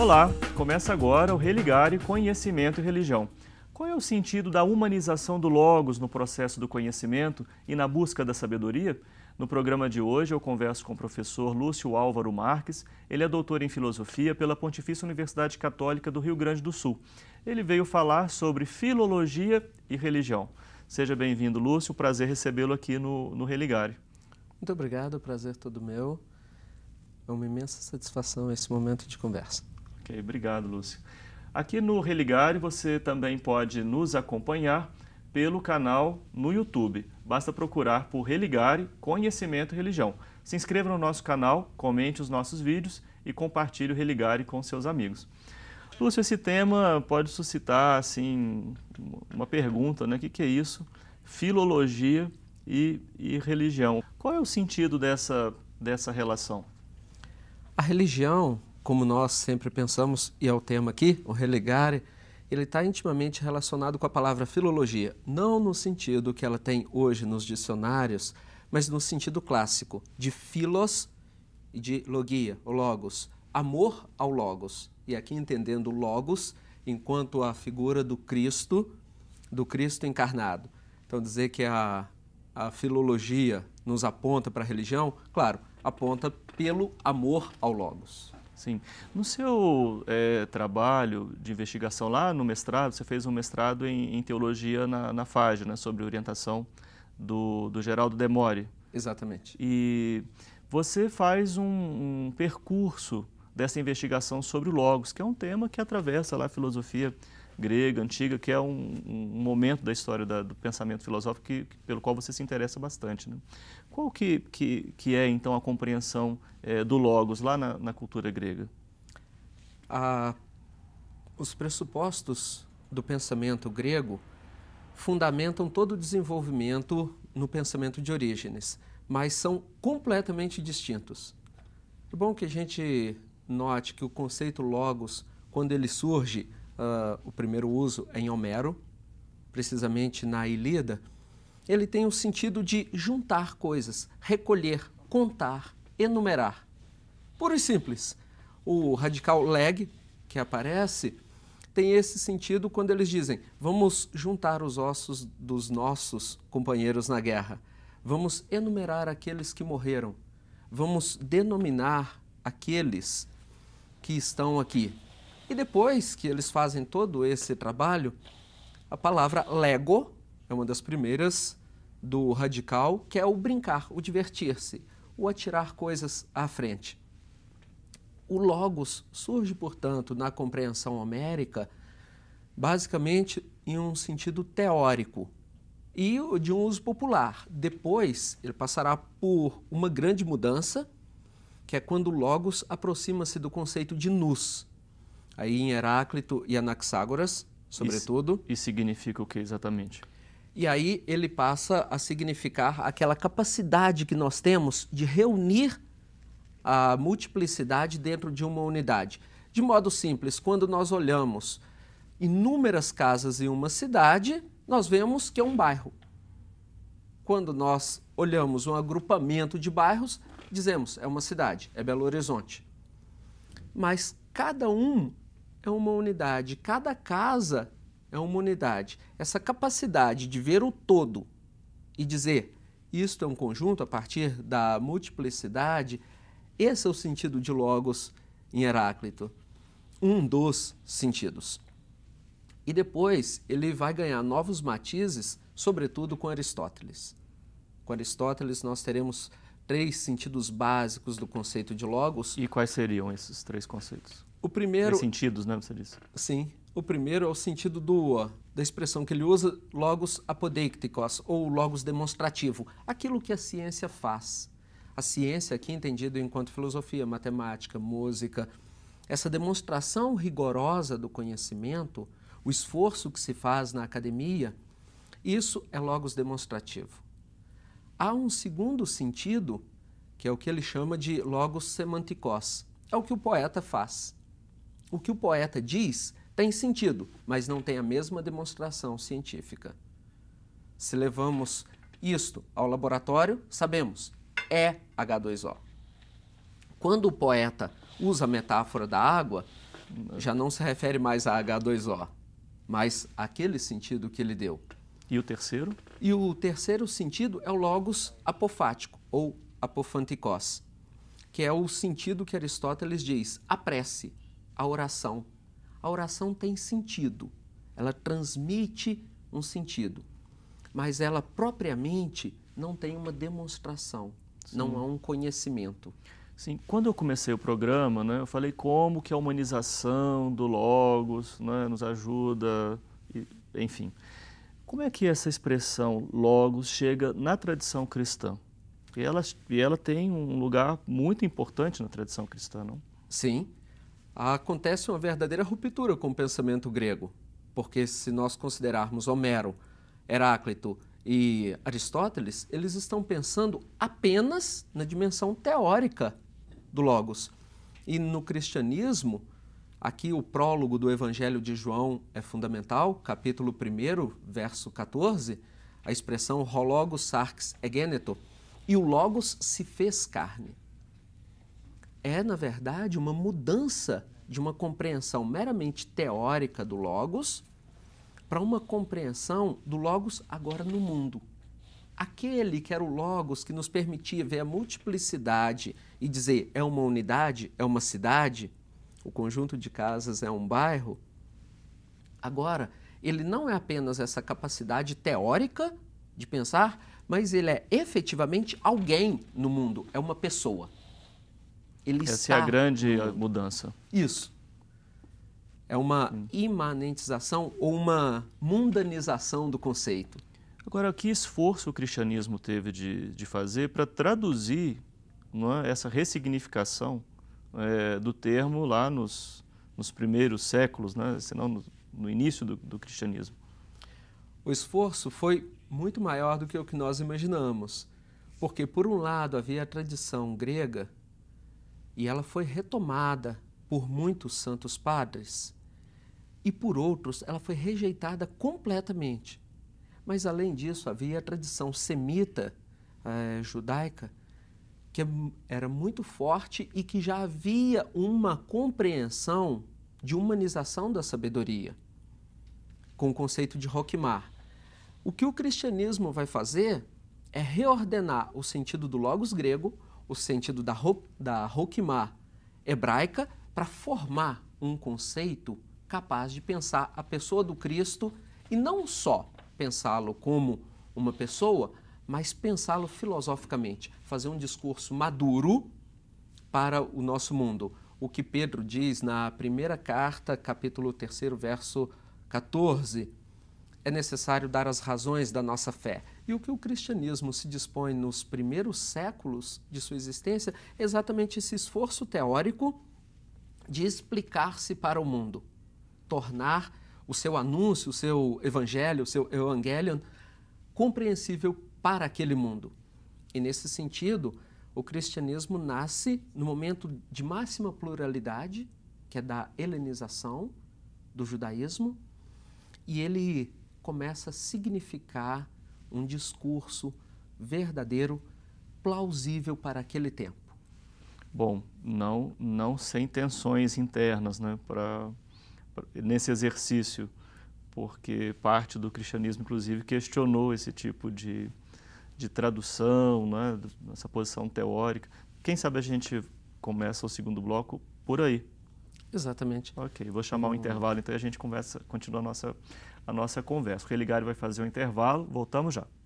Olá, começa agora o Religare Conhecimento e Religião. Qual é o sentido da humanização do Logos no processo do conhecimento e na busca da sabedoria? No programa de hoje, eu converso com o professor Lúcio Álvaro Marques. Ele é doutor em filosofia pela Pontifícia Universidade Católica do Rio Grande do Sul. Ele veio falar sobre filologia e religião. Seja bem-vindo, Lúcio. Prazer recebê-lo aqui no, no Religare. Muito obrigado, prazer todo meu. É uma imensa satisfação esse momento de conversa. Ok, obrigado, Lúcio. Aqui no Religare você também pode nos acompanhar pelo canal no YouTube. Basta procurar por Religare Conhecimento e Religião. Se inscreva no nosso canal, comente os nossos vídeos e compartilhe o Religare com seus amigos. Lúcio, esse tema pode suscitar assim uma pergunta, né? O que, é isso? Filologia e, e religião. Qual é o sentido dessa, dessa relação? A religião como nós sempre pensamos, e é o tema aqui, o religare, ele está intimamente relacionado com a palavra filologia, não no sentido que ela tem hoje nos dicionários, mas no sentido clássico de filos e de logia, o logos, amor ao logos. E aqui entendendo logos enquanto a figura do Cristo, do Cristo encarnado. Então dizer que a, a filologia nos aponta para a religião, claro, aponta pelo amor ao logos. Sim. No seu é, trabalho de investigação lá no mestrado, você fez um mestrado em, em teologia na, na FAG, né, sobre orientação do, do Geraldo Demore. Exatamente. E você faz um, um, percurso dessa investigação sobre o Logos, que é um tema que atravessa lá a filosofia grega antiga, que é um, um momento da história da, do pensamento filosófico que, que, pelo qual você se interessa bastante. Né? Qual que, que, que é, então, a compreensão é, do logos lá na, na cultura grega? os pressupostos do pensamento grego fundamentam todo o desenvolvimento no pensamento de Orígenes, mas são completamente distintos. É bom que a gente note que o conceito logos, quando ele surge, uh, o primeiro uso em Homero, precisamente na Ilíada, ele tem o sentido de juntar coisas, recolher, contar, enumerar. Puro e simples. O radical leg, que aparece, tem esse sentido quando eles dizem: vamos juntar os ossos dos nossos companheiros na guerra, vamos enumerar aqueles que morreram, vamos denominar aqueles que estão aqui. E depois que eles fazem todo esse trabalho, a palavra lego é uma das primeiras do radical, que é o brincar, o divertir-se, o atirar coisas à frente. O logos surge, portanto, na compreensão homérica, basicamente em um sentido teórico e de um uso popular. Depois, ele passará por uma grande mudança, que é quando o logos aproxima-se do conceito de nus, aí em Heráclito e Anaxágoras, sobretudo. E, e significa o que exatamente? E aí ele passa a significar aquela capacidade que nós temos de reunir a multiplicidade dentro de uma unidade. De modo simples, quando nós olhamos inúmeras casas em uma cidade, nós vemos que é um bairro. Quando nós olhamos um agrupamento de bairros, dizemos é uma cidade, é Belo Horizonte. Mas cada um é uma unidade, cada casa é uma unidade. Essa capacidade de ver o todo e dizer isto é um conjunto a partir da multiplicidade, esse é o sentido de logos em Heráclito, um dos sentidos. E depois ele vai ganhar novos matizes, sobretudo com Aristóteles. Com Aristóteles nós teremos três sentidos básicos do conceito de logos. E quais seriam esses três conceitos? O primeiro. Os sentidos, né? Você disse. Sim. O primeiro é o sentido do da expressão que ele usa, logos apodeicticos, ou logos demonstrativo. Aquilo que a ciência faz. A ciência, aqui entendido enquanto filosofia, matemática, música, essa demonstração rigorosa do conhecimento, o esforço que se faz na academia, isso é logos demonstrativo. Há um segundo sentido, que é o que ele chama de logos semânticos. É o que o poeta faz o que o poeta diz tem sentido, mas não tem a mesma demonstração científica. Se levamos isto ao laboratório, sabemos, é H2O. Quando o poeta usa a metáfora da água, já não se refere mais a H2O, mas aquele sentido que ele deu. E o terceiro? E o terceiro sentido é o logos apofático ou apofanticós, que é o sentido que Aristóteles diz, a prece, a oração. A oração tem sentido, ela transmite um sentido, mas ela propriamente não tem uma demonstração, Sim. não há um conhecimento. Sim, quando eu comecei o programa, né, eu falei como que a humanização do Logos né, nos ajuda, enfim. Como é que essa expressão Logos chega na tradição cristã? E ela, e ela tem um lugar muito importante na tradição cristã, não? Sim, acontece uma verdadeira ruptura com o pensamento grego, porque se nós considerarmos Homero, Heráclito e Aristóteles, eles estão pensando apenas na dimensão teórica do Logos. E no cristianismo, aqui o prólogo do Evangelho de João é fundamental, capítulo 1, verso 14, a expressão hologos sarx egeneto, e o Logos se fez carne é, na verdade, uma mudança de uma compreensão meramente teórica do Logos para uma compreensão do Logos agora no mundo. Aquele que era o Logos que nos permitia ver a multiplicidade e dizer é uma unidade, é uma cidade, o conjunto de casas é um bairro. Agora, ele não é apenas essa capacidade teórica de pensar, mas ele é efetivamente alguém no mundo, é uma pessoa. Ele Essa está é a grande mudança. Isso. É uma hum. imanentização ou uma mundanização do conceito. Agora, que esforço o cristianismo teve de, de fazer para traduzir é, essa ressignificação é, do termo lá nos, nos primeiros séculos, né, se não no, no início do, do cristianismo? O esforço foi muito maior do que o que nós imaginamos, porque, por um lado, havia a tradição grega e ela foi retomada por muitos santos padres e por outros ela foi rejeitada completamente. Mas além disso, havia a tradição semita eh, judaica que era muito forte e que já havia uma compreensão de humanização da sabedoria com o conceito de Roquemar. O que o cristianismo vai fazer é reordenar o sentido do logos grego o sentido da, da Hokmah hebraica para formar um conceito capaz de pensar a pessoa do Cristo e não só pensá-lo como uma pessoa, mas pensá-lo filosoficamente, fazer um discurso maduro para o nosso mundo. O que Pedro diz na primeira carta, capítulo 3, verso 14, é necessário dar as razões da nossa fé. E o que o cristianismo se dispõe nos primeiros séculos de sua existência é exatamente esse esforço teórico de explicar-se para o mundo, tornar o seu anúncio, o seu evangelho, o seu evangelion compreensível para aquele mundo. E nesse sentido, o cristianismo nasce no momento de máxima pluralidade, que é da helenização do judaísmo, e ele começa a significar um discurso verdadeiro, plausível para aquele tempo? Bom, não, não sem tensões internas né, pra, pra nesse exercício, porque parte do cristianismo, inclusive, questionou esse tipo de, de tradução, né, essa posição teórica. Quem sabe a gente começa o segundo bloco por aí. Exatamente. Ok, vou chamar um intervalo, então a gente conversa, continua a nossa a nossa conversa. O Religário vai fazer um intervalo, voltamos já.